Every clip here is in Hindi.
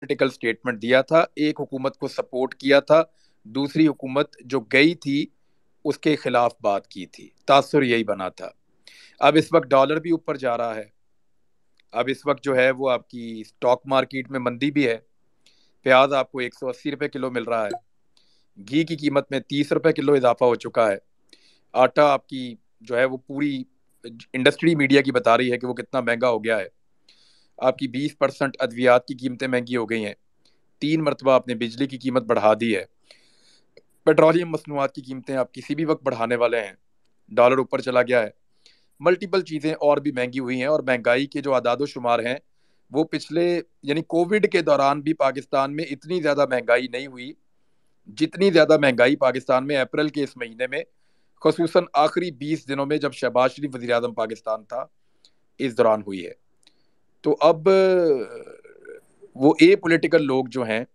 पोलिटिकल स्टेटमेंट दिया था एक हुकूमत को सपोर्ट किया था दूसरी हुकूमत जो गई थी उसके खिलाफ बात की थी तासर यही बना था अब इस वक्त डॉलर भी ऊपर जा रहा है अब इस वक्त जो है वो आपकी स्टॉक मार्केट में मंदी भी है प्याज आपको एक सौ अस्सी रुपये किलो मिल रहा है घी की कीमत में तीस रुपये किलो इजाफा हो चुका है आटा आपकी जो है वो पूरी इंडस्ट्री मीडिया की बता रही है कि वो कितना महंगा हो गया है आपकी बीस परसेंट अद्वियात की कीमतें महंगी हो गई हैं तीन मरतबा आपने बिजली की कीमत बढ़ा दी है पेट्रोलियम मसनूआत की कीमतें आप किसी भी वक्त बढ़ाने वाले हैं डॉलर ऊपर चला गया है मल्टीपल चीज़ें और भी महंगी हुई हैं और महंगाई के जो आदाद शुमार हैं वो पिछले यानी कोविड के दौरान भी पाकिस्तान में इतनी ज़्यादा महंगाई नहीं हुई जितनी ज़्यादा महंगाई पाकिस्तान में अप्रैल के इस महीने में खसूस आखिरी बीस दिनों में जब शहबाज शरीफ वजी पाकिस्तान था इस दौरान हुई है तो अब वो ए पॉलिटिकल लोग जो हैं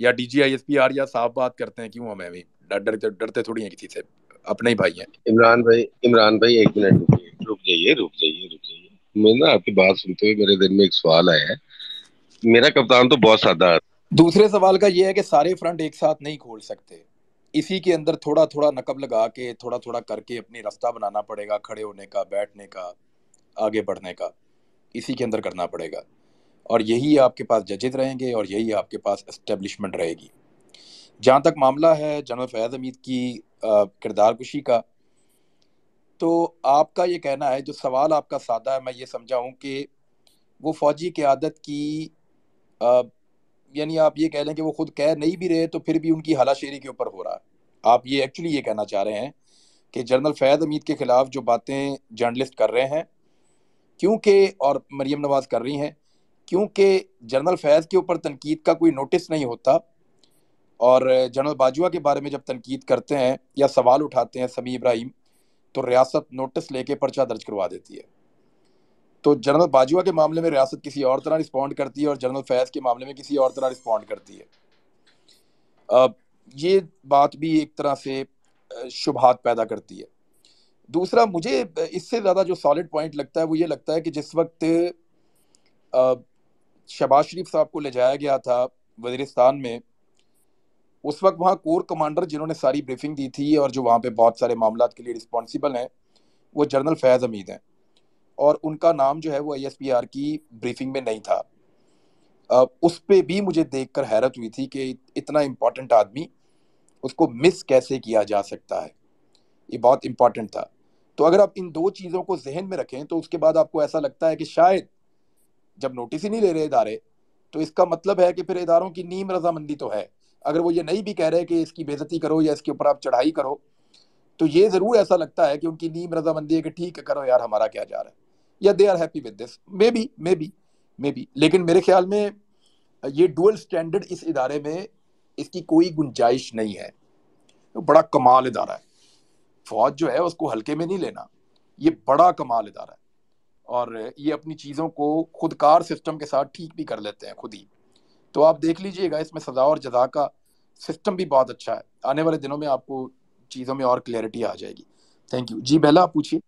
या D G I S P R या साफ बात करते हैं क्यों हमें भी डरते तो, डरते थोड़ी हैं किसी से अपने ही भाई हैं इमरान भाई इमरान भाई एक मिनट रुक जाइए रुक जाइए रुक जाइए मैं ना आपकी बात सुनते हुए मेरे दिन में एक सवाल आया है मेरा कप्तान तो बहुत सादा दूसरे सवाल का ये है कि सारे फ्रंट एक साथ नहीं खोल सकते इसी के अंदर थोड़ा थोड़ा नकब लगा के थोड़ा थोड़ा करके अपनी रास्ता बनाना पड़ेगा खड़े होने का बैठने का आगे बढ़ने का इसी के अंदर करना पड़ेगा और यही आपके पास जजेज रहेंगे और यही आपके पास इस्टेब्लिशमेंट रहेगी जहाँ तक मामला है जनरल फैज़ हमीद की किरदार कुशी का तो आपका ये कहना है जो सवाल आपका सादा है मैं ये समझा हूँ कि वो फौजी की आदत की यानी आप ये कह लें कि वो खुद कह नहीं भी रहे तो फिर भी उनकी हलाशेरी के ऊपर हो रहा है आप ये एक्चुअली ये कहना चाह रहे हैं कि जनरल फैज़ हमीद के ख़िलाफ़ जो बातें जर्नलिस्ट कर रहे हैं क्योंकि और मरीम नवाज़ कर रही हैं क्योंकि जनरल फैज़ के ऊपर तनकीद का कोई नोटिस नहीं होता और जनरल बाजवा के बारे में जब तनकीद करते हैं या सवाल उठाते हैं समी इब्राहिम तो रियासत नोटिस लेके पर्चा दर्ज करवा देती है तो जनरल बाजवा के मामले में रियासत किसी और तरह रिस्पॉन्ड करती है और जनरल फैज़ के मामले में किसी और तरह रिस्पॉन्ड करती है अब ये बात भी एक तरह से शुभात पैदा करती है दूसरा मुझे इससे ज़्यादा जो सॉलिड पॉइंट लगता है वो ये लगता है कि जिस वक्त शबाज शरीफ साहब को ले जाया गया था वजरिस्तान में उस वक्त वहाँ कोर कमांडर जिन्होंने सारी ब्रीफिंग दी थी और जो वहाँ पे बहुत सारे मामला के लिए रिस्पॉन्सिबल हैं वो जनरल फैज़ हमीद हैं और उनका नाम जो है वो आई की ब्रीफिंग में नहीं था उस पर भी मुझे देख हैरत हुई थी कि इतना इम्पॉर्टेंट आदमी उसको मिस कैसे किया जा सकता है ये बहुत इम्पॉर्टेंट था तो अगर आप इन दो चीज़ों को जहन में रखें तो उसके बाद आपको ऐसा लगता है कि शायद जब नोटिस ही नहीं ले रहे इदारे तो इसका मतलब है कि फिर इदारों की नीम रजामंदी तो है अगर वो ये नहीं भी कह रहे कि इसकी बेजती करो या इसके ऊपर आप चढ़ाई करो तो ये ज़रूर ऐसा लगता है कि उनकी नीम रजामंदी है कि ठीक है करो यार हमारा क्या जा रहा है या they are happy with this maybe maybe maybe लेकिन मेरे ख्याल में ये डुअल स्टैंडर्ड इस इदारे में इसकी कोई गुंजाइश नहीं है तो बड़ा कमाल इदारा है फौज जो है उसको हल्के में नहीं लेना ये बड़ा कमाल इदारा है और ये अपनी चीज़ों को खुदकार सिस्टम के साथ ठीक भी कर लेते हैं खुद ही तो आप देख लीजिएगा इसमें सजा और जजा का सिस्टम भी बहुत अच्छा है आने वाले दिनों में आपको चीज़ों में और क्लैरिटी आ जाएगी थैंक यू जी बहला आप पूछिए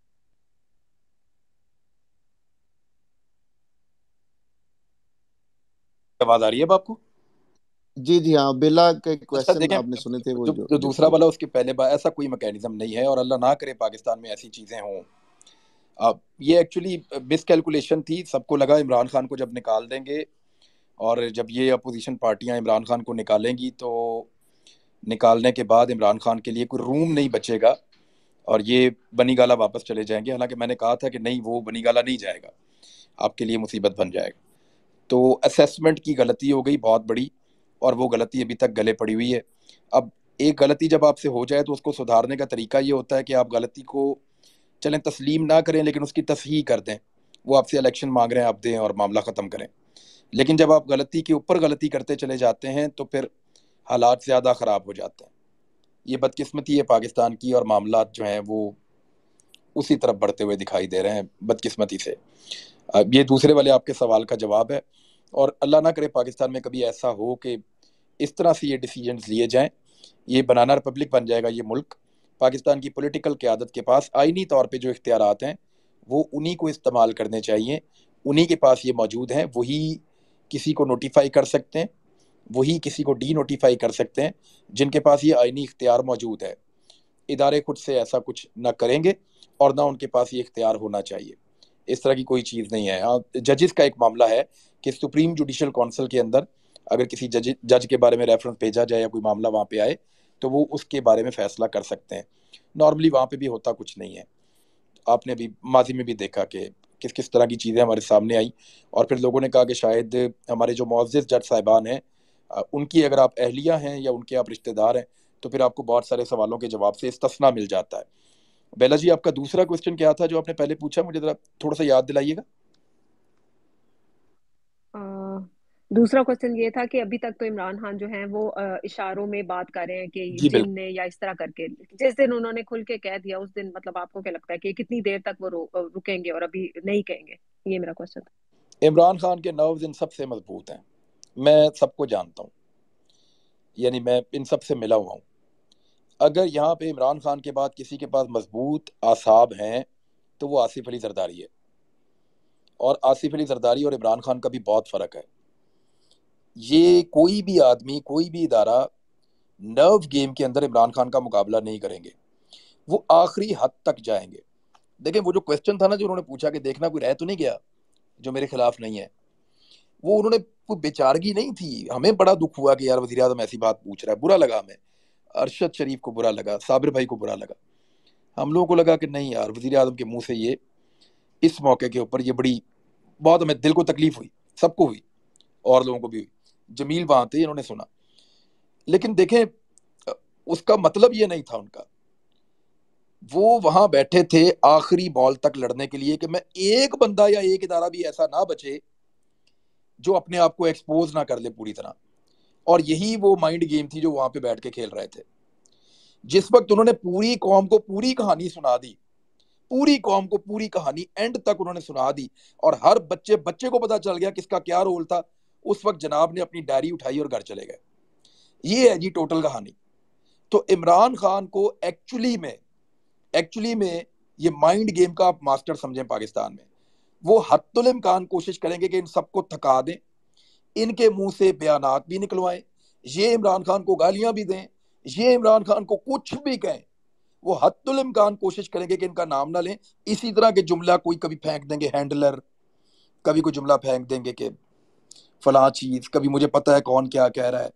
आवाज़ आ रही है आपको जी जी हाँ बिला के क्वेश्चन अच्छा, तो आपने सुने थे वो जो, जो, जो दूसरा वाला उसके पहले बार ऐसा कोई मैकेनिज्म नहीं है और अल्लाह ना करे पाकिस्तान में ऐसी चीज़ें हों अब ये एक्चुअली मिस कैलकुलेशन थी सबको लगा इमरान खान को जब निकाल देंगे और जब ये अपोजिशन पार्टियां इमरान खान को निकालेंगी तो निकालने के बाद इमरान खान के लिए कोई रूम नहीं बचेगा और ये बनी गाला वापस चले जाएंगे हालांकि मैंने कहा था कि नहीं वो बनी गाला नहीं जाएगा आपके लिए मुसीबत बन जाएगा तो असेसमेंट की गलती हो गई बहुत बड़ी और वो गलती अभी तक गले पड़ी हुई है अब एक गलती जब आपसे हो जाए तो उसको सुधारने का तरीका ये होता है कि आप गलती को चलें तस्लीम ना करें लेकिन उसकी तस्ही कर दें वो आपसे इलेक्शन मांग रहे हैं आप दें और मामला ख़त्म करें लेकिन जब आप गलती के ऊपर गलती करते चले जाते हैं तो फिर हालात ज़्यादा ख़राब हो जाते हैं ये बदकिस्मती है पाकिस्तान की और मामला जो हैं वो उसी तरफ बढ़ते हुए दिखाई दे रहे हैं बदकिस्मती से ये दूसरे वाले आपके सवाल का जवाब है और अल्लाह ना करे पाकिस्तान में कभी ऐसा हो कि इस तरह से ये डिसीजन लिए जाएँ ये बनाना रिपब्लिक बन जाएगा ये मुल्क पाकिस्तान की पोलिटिकल क्यादत के पास आइनी तौर पर जो इख्तियार हैं वो उन्हीं को इस्तेमाल करने चाहिए उन्हीं के पास ये मौजूद हैं वही किसी को नोटिफाई कर सकते हैं वही किसी को डी नोटिफाई कर सकते हैं जिनके पास ये आइनी इख्तियार मौजूद है इदारे खुद से ऐसा कुछ ना करेंगे और ना उनके पास ये इख्तियार होना चाहिए इस तरह की कोई चीज़ नहीं है जजेस हाँ, का एक मामला है कि सुप्रीम जुडिशल काउंसिल के अंदर अगर किसी जज जज के बारे में रेफरेंस भेजा जाए या कोई मामला वहाँ पे आए तो वो उसके बारे में फैसला कर सकते हैं नॉर्मली वहाँ पे भी होता कुछ नहीं है आपने अभी माजी में भी देखा कि किस किस तरह की चीज़ें हमारे सामने आई और फिर लोगों ने कहा कि शायद हमारे जो मुआज़ जज साहिबान हैं उनकी अगर आप अहलिया हैं या उनके आप रिश्तेदार हैं तो फिर आपको बहुत सारे सवालों के जवाब से इस्तना मिल जाता है बेला जी आपका दूसरा क्वेश्चन क्या था जो आपने पहले पूछा मुझे जरा थोड़ा सा याद दिलाइएगा दूसरा क्वेश्चन ये था कि अभी तक तो इमरान खान जो हैं वो इशारों में बात कर रहे हैं कि चीन ने या इस तरह करके जिस दिन उन्होंने खुल के कह दिया उस दिन मतलब आपको क्या लगता है कि कितनी देर तक वो रुकेंगे और अभी नहीं कहेंगे ये मेरा क्वेश्चन था इमरान खान के नर्व्स इन सबसे मजबूत हैं मैं सबको जानता हूँ यानी मैं इन सबसे मिला हुआ हूँ अगर यहाँ पे इमरान खान के बाद किसी के पास मजबूत आसाब हैं तो वो आसिफ अली जरदारी है और आसिफ अली जरदारी और इमरान खान का भी बहुत फ़र्क है ये कोई भी आदमी कोई भी इदारा नर्व गेम के अंदर इमरान खान का मुकाबला नहीं करेंगे वो आखिरी हद तक जाएंगे देखें वो जो क्वेश्चन था ना जो उन्होंने पूछा कि देखना कोई रह तो नहीं गया जो मेरे खिलाफ नहीं है वो उन्होंने कोई बेचारगी नहीं थी हमें बड़ा दुख हुआ कि यार वजी अजम ऐसी बात पूछ रहा है बुरा लगा हमें अरशद शरीफ को बुरा लगा साबिर भाई को बुरा लगा हम लोगों को लगा कि नहीं यार वज़ी अजम के मुँह से ये इस मौके के ऊपर ये बड़ी बहुत हमें दिल को तकलीफ़ हुई सबको हुई और लोगों को भी हुई जमील वहाँ थे इन्होंने सुना लेकिन देखें उसका मतलब ये नहीं था उनका वो वहाँ बैठे थे आखिरी बॉल तक लड़ने के लिए कि मैं एक बंदा या एक इदारा भी ऐसा ना बचे जो अपने आप को एक्सपोज ना कर ले पूरी तरह और यही वो माइंड गेम थी जो वहां पे बैठ के खेल रहे थे जिस वक्त उन्होंने पूरी कौम को पूरी कहानी सुना दी पूरी कौम को पूरी कहानी एंड तक उन्होंने सुना दी और हर बच्चे बच्चे को पता चल गया किसका क्या रोल था उस वक्त जनाब ने अपनी डायरी उठाई और घर चले गए ये है जी टोटल कहानी तो इमरान खान को एक्चुअली में एक्चुअली में ये माइंड गेम का आप मास्टर समझें पाकिस्तान में वो हतुल इमकान कोशिश करेंगे कि इन सबको थका दें इनके मुंह से बयान भी निकलवाएं ये इमरान खान को गालियां भी दें ये इमरान खान को कुछ भी कहें वो हतुलमकान कोशिश करेंगे कि इनका नाम ना लें इसी तरह के जुमला कोई कभी फेंक देंगे हैंडलर कभी कोई जुमला फेंक देंगे कि फला चीज़ कभी मुझे पता है कौन क्या कह रहा है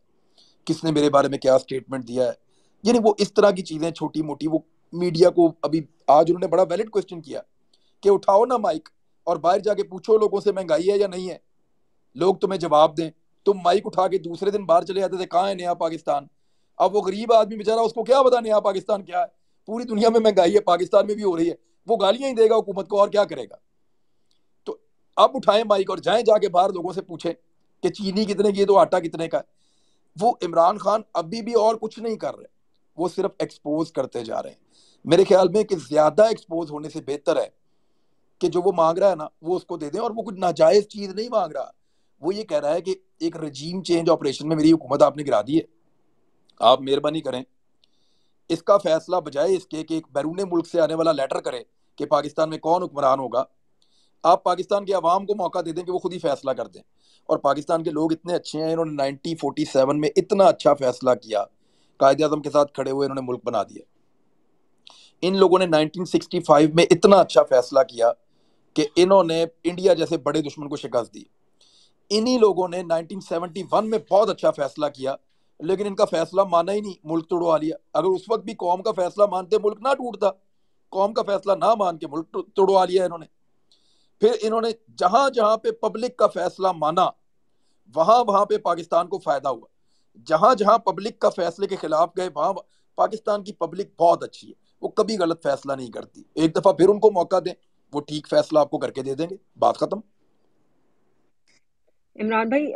किसने मेरे बारे में क्या स्टेटमेंट दिया है यानी वो इस तरह की चीज़ें छोटी मोटी वो मीडिया को अभी आज उन्होंने बड़ा वैलिड क्वेश्चन किया कि उठाओ ना माइक और बाहर जाके पूछो लोगों से महंगाई है या नहीं है लोग तुम्हें जवाब दें तुम माइक उठा के दूसरे दिन बाहर चले जाते थे कहाँ है नया पाकिस्तान अब वो गरीब आदमी बेचारा उसको क्या पता नया पाकिस्तान क्या है पूरी दुनिया में महंगाई है पाकिस्तान में भी हो रही है वो गालियां ही देगा हुकूमत को और क्या करेगा तो अब उठाएं माइक और जाएं जाके बाहर लोगों से पूछें कि चीनी कितने की है तो आटा कितने का है वो इमरान खान अभी भी और कुछ नहीं कर रहे वो सिर्फ एक्सपोज करते जा रहे हैं मेरे ख्याल में कि ज्यादा एक्सपोज होने से बेहतर है कि जो वो मांग रहा है ना वो उसको दे दें और वो कुछ नाजायज चीज नहीं मांग रहा वो ये कह रहा है कि एक रजीम चेंज ऑपरेशन में मेरी हुकूमत आपने गिरा दी है आप मेहरबानी करें इसका फैसला बजाय इसके कि एक बैरून मुल्क से आने वाला लेटर करे कि पाकिस्तान में कौन हुक्मरान होगा आप पाकिस्तान के आवाम को मौका दे दें कि वो खुद ही फैसला कर दें और पाकिस्तान के लोग इतने अच्छे हैं इन्होंने नाइनटीन फोर्टी सेवन में इतना अच्छा फैसला किया कायद अजम के साथ खड़े हुए इन्होंने मुल्क बना दिया इन लोगों ने 1965 में इतना अच्छा फैसला किया कि इन्होंने इंडिया जैसे बड़े दुश्मन को शिकस्त दी इन्हीं लोगों ने 1971 में बहुत अच्छा फैसला किया लेकिन इनका फैसला माना ही नहीं मुल्क तोड़वा लिया अगर उस वक्त भी कौम का फैसला मानते मुल्क ना टूटता कौम का फैसला ना मान के मुल्क तो तोड़वा लिया इन्होंने फिर इन्होंने जहां जहां पे पब्लिक का फैसला माना वहां वहां पे पाकिस्तान को फायदा हुआ जहां जहां पब्लिक का फैसले के खिलाफ गए वहां पाकिस्तान की पब्लिक बहुत अच्छी है वो कभी गलत फैसला नहीं करती एक दफा फिर उनको मौका दें वो ठीक फैसला आपको करके दे देंगे बात खत्म इमरान भाई